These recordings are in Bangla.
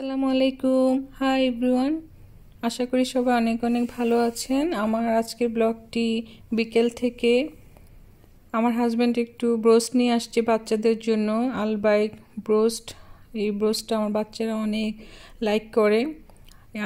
আসসালামু আলাইকুম হাই এভরিওয়ান আশা করি সবাই অনেক অনেক ভালো আছেন আমার আজকের ব্লগটি বিকেল থেকে আমার হাজব্যান্ড একটু ব্রোস্ট নিয়ে আসছে বাচ্চাদের জন্য আলবাইক ব্রোস্ট এই ব্রোস্টটা আমার বাচ্চারা অনেক লাইক করে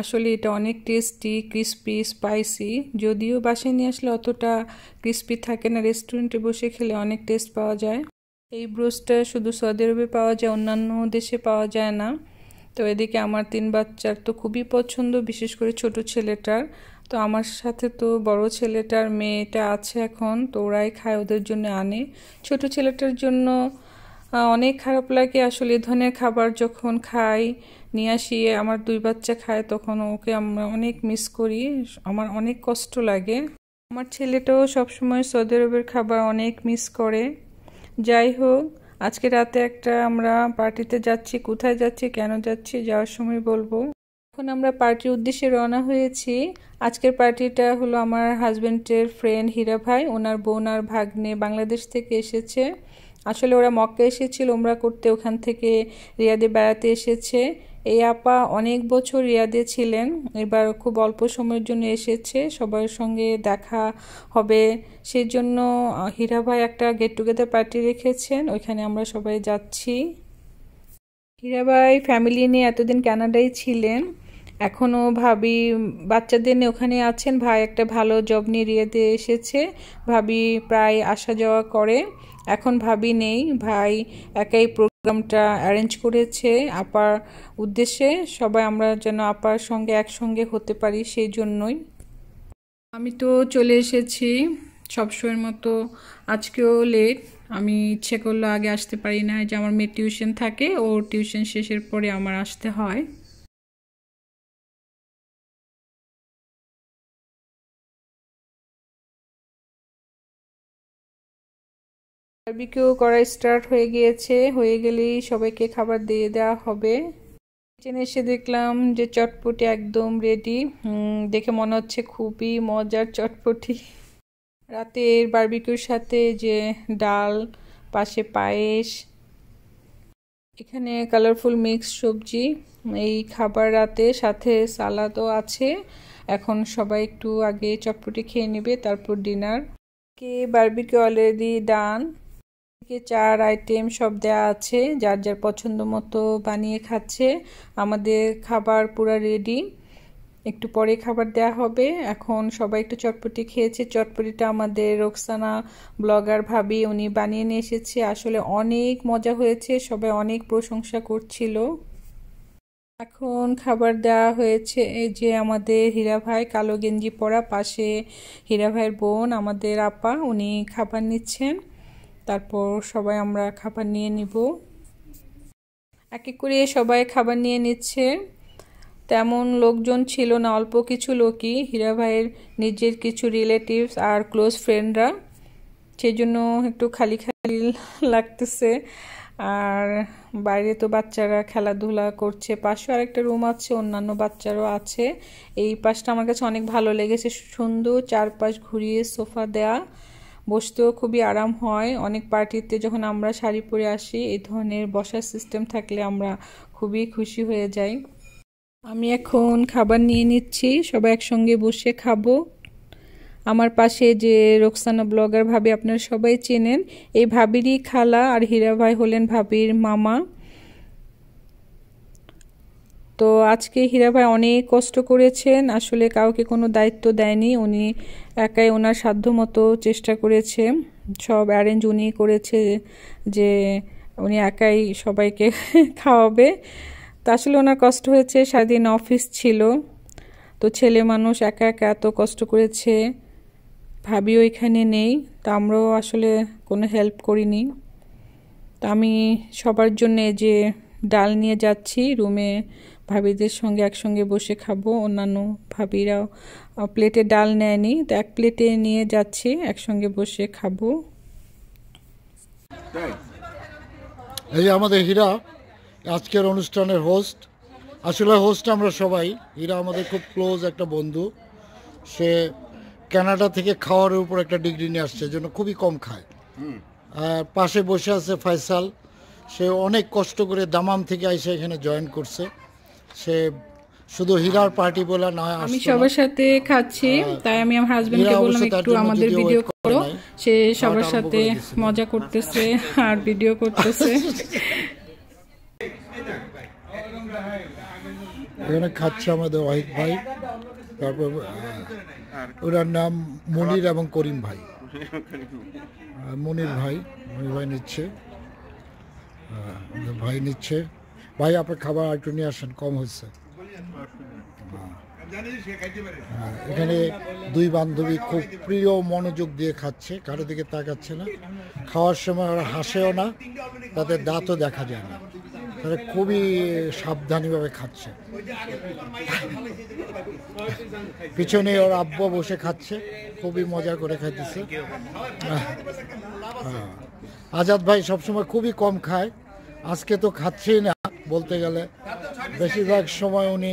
আসলে এটা অনেক টেস্টি ক্রিস্পি স্পাইসি যদিও বাসায় নিয়ে আসলে অতটা ক্রিস্পি থাকে না রেস্টুরেন্টে বসে খেলে অনেক টেস্ট পাওয়া যায় এই ব্রোস্টটা শুধু সৌদি আরবে পাওয়া যায় অন্যান্য দেশে পাওয়া যায় না তো এদিকে আমার তিন বাচ্চার তো খুবই পছন্দ বিশেষ করে ছোট ছেলেটার তো আমার সাথে তো বড় ছেলেটার মেয়েটা আছে এখন তো ওরাই খায় ওদের জন্য আনে ছোট ছেলেটার জন্য অনেক খারাপ লাগে আসলে এ ধরনের খাবার যখন খাই নিয়ে আসি আমার দুই বাচ্চা খায় তখন ওকে আমরা অনেক মিস করি আমার অনেক কষ্ট লাগে আমার ছেলেটাও সবসময় সৌদি আরবের খাবার অনেক মিস করে যাই হোক আজকে রাতে একটা আমরা পার্টিতে যাচ্ছি কোথায় যাচ্ছি কেন যাচ্ছি যাওয়ার সময় বলবো এখন আমরা পার্টির উদ্দেশ্যে রওনা হয়েছি আজকের পার্টিটা হলো আমার হাজব্যান্ডের ফ্রেন্ড হীরা ভাই ওনার বোন আর ভাগ্নে বাংলাদেশ থেকে এসেছে আসলে ওরা মক্কা এসেছিল ওমরা করতে ওখান থেকে রিয়াদে বেড়াতে এসেছে এই আপা অনেক বছর রিয়াদে ছিলেন এবার খুব অল্প সময়ের জন্য এসেছে সবার সঙ্গে দেখা হবে সেজন্য হীরা ভাই একটা গেট টুগেদার পার্টি রেখেছেন ওইখানে আমরা সবাই যাচ্ছি হীরা ভাই ফ্যামিলি নিয়ে এতদিন কানাডায় ছিলেন এখনও ভাবি বাচ্চাদের নিয়ে ওখানে আছেন ভাই একটা ভালো জব নিয়ে রিয়েতে এসেছে ভাবি প্রায় আসা যাওয়া করে এখন ভাবি নেই ভাই একাই প্রোগ্রামটা অ্যারেঞ্জ করেছে আপার উদ্দেশ্যে সবাই আমরা যেন আপার সঙ্গে একসঙ্গে হতে পারি সেই জন্যই আমি তো চলে এসেছি সবসময়ের মতো আজকেও লেট আমি ইচ্ছে করলো আগে আসতে পারি না যে আমার মেয়ে টিউশন থাকে ও টিউশন শেষের পরে আমার আসতে হয় বারবিকিউ করা স্টার্ট হয়ে গিয়েছে হয়ে গেলেই সবাইকে খাবার দিয়ে দেওয়া হবে কিচেন এসে দেখলাম যে চটপটি একদম রেডি দেখে মনে হচ্ছে খুবই মজার চটপটি রাতের বারবিকিউর সাথে যে ডাল পাশে পায়েস এখানে কালারফুল মিক্স সবজি এই খাবার রাতে সাথে সালাদও আছে এখন সবাই একটু আগে চটপটি খেয়ে নেবে তারপর ডিনার কে বারবিকিউ অলরেডি ডান থেকে চার আইটেম সব দেয়া আছে যার যার পছন্দ মতো বানিয়ে খাচ্ছে আমাদের খাবার পুরো রেডি একটু পরে খাবার দেয়া হবে এখন সবাই একটু চটপটি খেয়েছে চটপটিটা আমাদের রোকসানা ব্লগার ভাবি উনি বানিয়ে নিয়ে এসেছে আসলে অনেক মজা হয়েছে সবাই অনেক প্রশংসা করছিল এখন খাবার দেওয়া হয়েছে এই যে আমাদের হীরা ভাই কালো গেঞ্জি পরা পাশে হীরা ভাইয়ের বোন আমাদের আপা উনি খাবার নিচ্ছেন তারপর সবাই আমরা খাবার নিয়ে নিব এক এক করে সবাই খাবার নিয়ে নিচ্ছে তেমন লোকজন ছিল না অল্প কিছু লোকই হীরা ভাইয়ের নিজের কিছু রিলেটিভস আর ক্লোজ ফ্রেন্ডরা সেই জন্য একটু খালি খালি লাগতেছে আর বাইরে তো বাচ্চারা খেলাধুলা করছে পাশে আরেকটা রুম আছে অন্যান্য বাচ্চারও আছে এই পাশটা আমার কাছে অনেক ভালো লেগেছে সুন্দর চারপাশ ঘুরিয়ে সোফা দেয়া বসতেও খুবই আরাম হয় অনেক পার্টিতে যখন আমরা শাড়ি পরে আসি এই ধরনের বসার সিস্টেম থাকলে আমরা খুবই খুশি হয়ে যাই আমি এখন খাবার নিয়ে নিচ্ছি সবাই একসঙ্গে বসে খাবো আমার পাশে যে রোকসানা ব্লগার ভাবি আপনারা সবাই চেনেন এই ভাবিরই খালা আর হীরা ভাই হলেন ভাবির মামা তো আজকে হীরা ভাই অনেক কষ্ট করেছেন আসলে কাউকে কোনো দায়িত্ব দেয়নি উনি একাই ওনার সাধ্য মতো চেষ্টা করেছে সব অ্যারেঞ্জ উনি করেছে যে উনি একাই সবাইকে খাওয়াবে তো আসলে ওনার কষ্ট হয়েছে সারাদিন অফিস ছিল তো ছেলে মানুষ একা একা এত কষ্ট করেছে ভাবি ওইখানে নেই তো আমরাও আসলে কোনো হেল্প করিনি তো আমি সবার জন্যে যে ডাল নিয়ে যাচ্ছি রুমে ভাবিদের সঙ্গে একসঙ্গে বসে খাবো অন্যান্য ভাবিরাও প্লেটে ডাল নেয়নি তো এক প্লেটে নিয়ে যাচ্ছি একসঙ্গে বসে খাবো এই আমাদের হীরা আজকের অনুষ্ঠানের হোস্ট আসলে হোস্ট আমরা সবাই হীরা আমাদের খুব ক্লোজ একটা বন্ধু সে কানাডা থেকে খাওয়ারের উপর একটা ডিগ্রি নিয়ে আসছে জন্য খুবই কম খায় আর পাশে বসে আছে ফয়সাল সে অনেক কষ্ট করে দামাম থেকে আইসে এখানে জয়েন করছে সে শুধু হিরার পার্টি বলে নয় আমি সবার সাথে খাচ্ছি হ্যাঁ, তাই আমি আমার হাজবেন্ডকে বললাম একটু আমাদের ভিডিও করো সে সবার সাথে মজা করতেছে আর ভিডিও করতেছে এখানে খাচ্ছে আমাদের ভাই তারপর ওনার নাম মনির এবং করিম ভাই মনির ভাই মনির ভাই নিচ্ছে ভাই নিচ্ছে ভাই আপনার খাবার আর একটু নিয়ে আসেন কম হয়েছে হ্যাঁ, এখানে দুই বান্ধবী খুব প্রিয় মনোযোগ দিয়ে খাচ্ছে কারো দিকে তাকাচ্ছে না খাওয়ার সময় ওরা হাসেও না তাদের দাঁতও দেখা যায় না তারা খুবই সাবধানীভাবে খাচ্ছে পিছনে ওর আব্বা বসে খাচ্ছে খুবই মজা করে খাইতেছে হ্যাঁ, হ্যাঁ। আজাদ ভাই সবসময় খুবই কম খায় আজকে তো খাচ্ছেই না বলতে গেলে বেশিরভাগ সময় উনি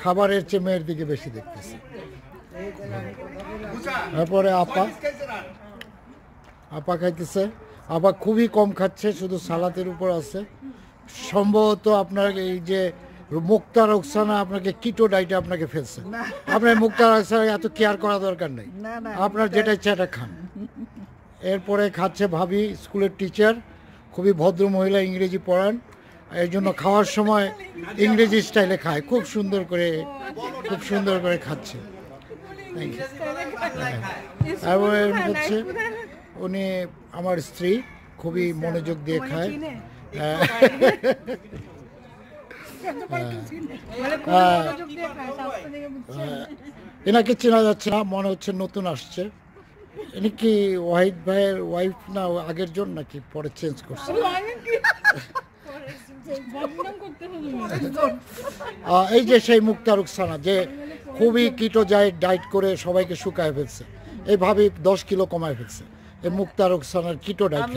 খাবারের চেয়ে মেয়ের দিকে বেশি দেখতেছে তারপরে আপা আপা খাইতেছে আপা খুবই কম খাচ্ছে শুধু সালাতের উপর আছে সম্ভবত আপনার এই যে মুক্তা রোকসানা আপনাকে কিটো ডাইটে আপনাকে ফেলছে আপনার মুক্তা রোকসানা এত কেয়ার করা দরকার নেই আপনার যেটা ইচ্ছা এটা খান এরপরে খাচ্ছে ভাবি স্কুলের টিচার খুবই ভদ্র মহিলা ইংরেজি পড়ান এর জন্য খাওয়ার সময় ইংরেজি স্টাইলে খায় খুব সুন্দর করে খুব সুন্দর করে খাচ্ছে হচ্ছে উনি আমার স্ত্রী খুবই মনোযোগ দিয়ে খায় এনাকে চেনা যাচ্ছে না মনে হচ্ছে নতুন আসছে এনে কি ওয়াহিদ ভাইয়ের ওয়াইফ না আগের জন নাকি পরে চেঞ্জ করছে এই যে সেই মুক্তা রুকসানা যে খুবই কিটোজাইট ডায়েট করে সবাইকে শুকায় ফেলছে এইভাবেই দশ কিলো কমায় ফেলছে এই মুক্তা রুকসানার কিটো ডায়েট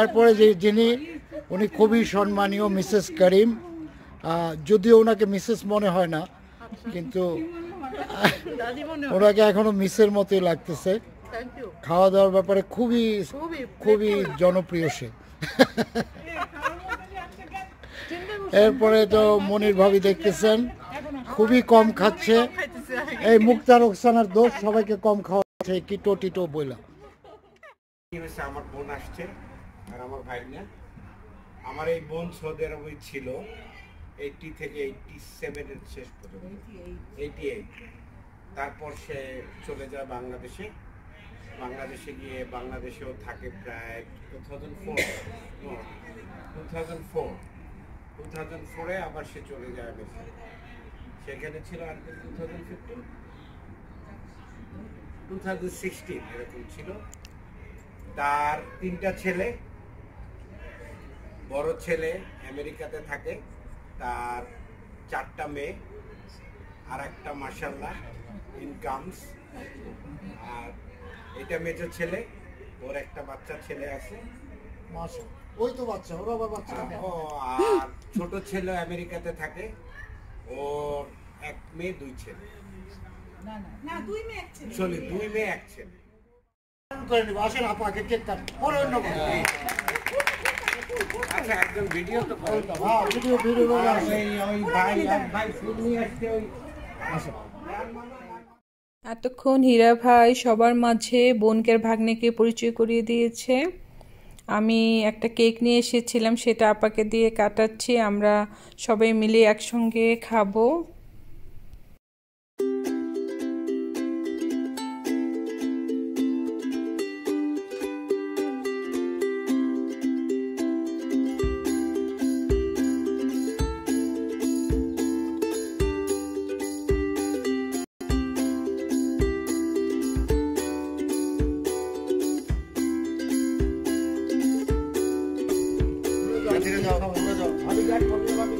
এরপরে যে যিনি উনি খুবই সম্মানীয় মিসেস করিম যদিও ওনাকে মিসেস মনে হয় না কিন্তু ওনাকে এখনো মিসের মতোই লাগতেছে খাওয়া দাওয়ার ব্যাপারে খুবই খুবই জনপ্রিয় সে এরপরে তো মনির ভাবি দেখতেছেন খুবই কম খাচ্ছে হ্যাঁ। এই মুক্তার ওকসানার দোষ সবাইকে কম খাওয়াচ্ছে কিটো টিটো বইলা আমার বোন আসছে আর আমার ভাই না আমার এই বোন সৌদের ওই ছিল এইটি থেকে এইটি সেভেনের শেষ পর্যন্ত এইটি এইট তারপর সে চলে যায় বাংলাদেশে বাংলাদেশে গিয়ে বাংলাদেশেও থাকে প্রায় two thousand four two thousand four two thousand ফোরে আবার সে চলে যায় আমেরিকা সেখানে ছিল আর two thousand fifteen two thousand sixteen এরকম ছিল তার তিনটা ছেলে বড় ছেলে আমেরিকাতে থাকে তার চারটা মেয়ে আর একটা মার্শাল্লাহ ইনকামস আর এটা মেজো ছেলে ওর একটা বাচ্চা ছেলে আছে ওই তো বাচ্চা ওর আবার বাচ্চা ও আর ছোট ছেলে আমেরিকাতে থাকে ওর এক মেয়ে দুই ছেলে না না দুই মেয়ে দুই মেয়ে এক ছেলে আপাকে হ্যাঁ। আচ্ছা একদম ভিডিও তো ভাই ভিডিও ভিডিও ওই ভাই ভাই ফুল নিয়ে আসছে ওই আচ্ছা এতক্ষণ হীরা ভাই সবার মাঝে বোনকের ভাগ্নেকে পরিচয় করিয়ে দিয়েছে আমি একটা কেক নিয়ে এসেছিলাম সেটা আপাকে দিয়ে কাটাচ্ছি আমরা সবাই মিলে একসঙ্গে খাবো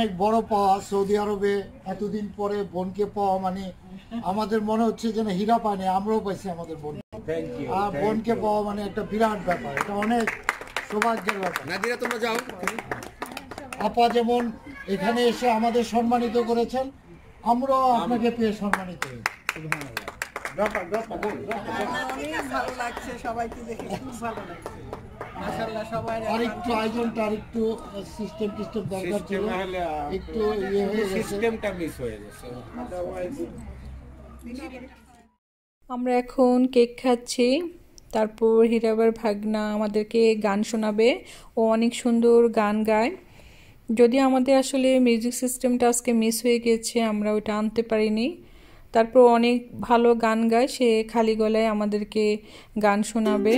অনেক বড় পাওয়া সৌদি আরবে এতদিন পরে বোনকে পাওয়া মানে আমাদের মনে হচ্ছে যেন হীরা পায়নি আমরাও পাইছি আমাদের বোন আর বোনকে পাওয়া মানে একটা বিরাট ব্যাপার এটা অনেক সৌভাগ্যের ব্যাপার তোমরা যাও আপা যেমন এখানে এসে আমাদের সম্মানিত করেছেন আমরাও আপনাকে পেয়ে সম্মানিত হয়েছি ভালো লাগছে সবাইকে দেখে খুব ভালো লাগছে আয়োজনটা সিস্টেম টিস্টেম দরকার ছিল একটু ইয়ে হয়ে সিস্টেমটা মিস হয়ে গেছে আমরা এখন কেক খাচ্ছি তারপর হীরাবার ভাগনা আমাদেরকে গান শোনাবে ও অনেক সুন্দর গান গায় যদি আমাদের আসলে মিউজিক সিস্টেমটা আজকে মিস হয়ে গেছে আমরা ওটা আনতে পারিনি তারপর অনেক ভালো গান গায় সে খালি গলায় আমাদেরকে গান শোনাবে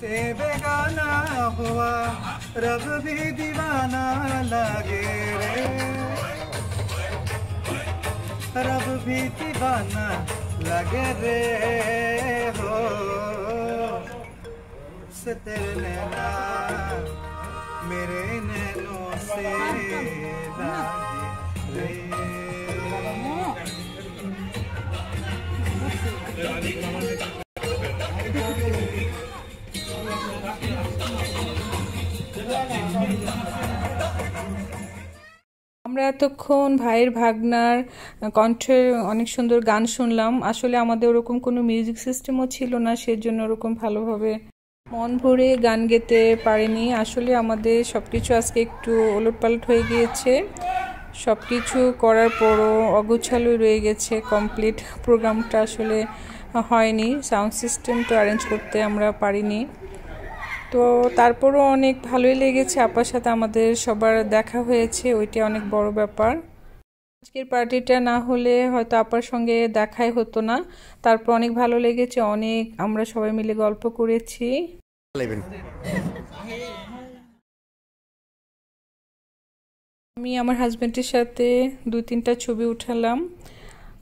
से बेगाना हुआ रब भी दीवाना लगे रे रब भी दीवाना लगे रे हो सतर नैना मेरे नैनों से हाँ, हाँ। लागे रे আমরা এতক্ষণ ভাইয়ের ভাগনার কণ্ঠে অনেক সুন্দর গান শুনলাম আসলে আমাদের ওরকম কোনো মিউজিক সিস্টেমও ছিল না সেজন্য ওরকম ভালোভাবে মন ভরে গান গেতে পারেনি আসলে আমাদের সব কিছু আজকে একটু ওলটপালট হয়ে গিয়েছে সব কিছু করার পরও অগুছালো রয়ে গেছে কমপ্লিট প্রোগ্রামটা আসলে হয়নি সাউন্ড সিস্টেমটা অ্যারেঞ্জ করতে আমরা পারিনি তো তারপরও অনেক ভালোই লেগেছে আপার সাথে আমাদের সবার দেখা হয়েছে ওইটা অনেক বড় ব্যাপার আজকের পার্টিটা না হলে হয়তো আপার সঙ্গে দেখাই হতো না তারপর অনেক ভালো লেগেছে অনেক আমরা সবাই মিলে গল্প করেছি আমি আমার হাজব্যান্ডের সাথে দু তিনটা ছবি উঠালাম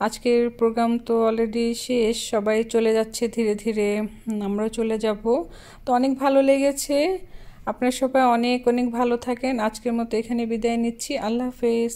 আজকের প্রোগ্রাম তো অলরেডি শেষ সবাই চলে যাচ্ছে ধীরে ধীরে আমরাও চলে যাব তো অনেক ভালো লেগেছে আপনার সবাই অনেক অনেক ভালো থাকেন আজকের মতো এখানে বিদায় নিচ্ছি আল্লাহ হাফেজ